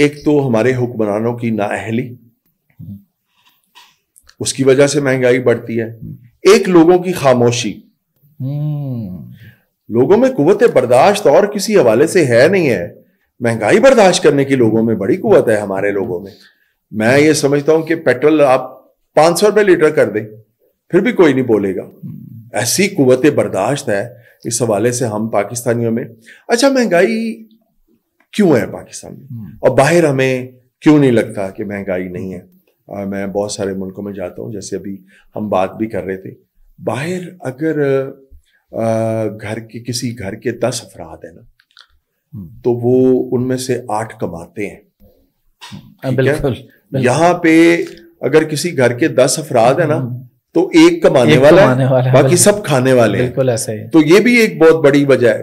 एक तो हमारे हुक्मरानों की नाअहली उसकी वजह से महंगाई बढ़ती है एक लोगों की खामोशी हम्म। लोगों में कुत बर्दाश्त और किसी हवाले से है नहीं है महंगाई बर्दाश्त करने की लोगों में बड़ी कुत है हमारे लोगों में मैं ये समझता हूं कि पेट्रोल आप पांच सौ रुपए लीटर कर दें फिर भी कोई नहीं बोलेगा हम्म। ऐसी कुत बर्दाश्त है इस हवाले से हम पाकिस्तानियों में अच्छा महंगाई क्यों है पाकिस्तान में हम्म। और बाहर हमें क्यों नहीं लगता कि महंगाई नहीं है और मैं बहुत सारे मुल्कों में जाता हूँ जैसे अभी हम बात भी कर रहे थे बाहर अगर घर के किसी घर के दस अफराद है ना हम्म। तो वो उनमें से आठ कमाते हैं हाँ, बिल्कुल यहाँ पे अगर किसी घर के दस अफराद है ना हम्म। तो एक कमाने एक वाला, कमाने वाला बाकी सब खाने वाले बिल्कुल ऐसे ही तो ये भी एक बहुत बड़ी वजह है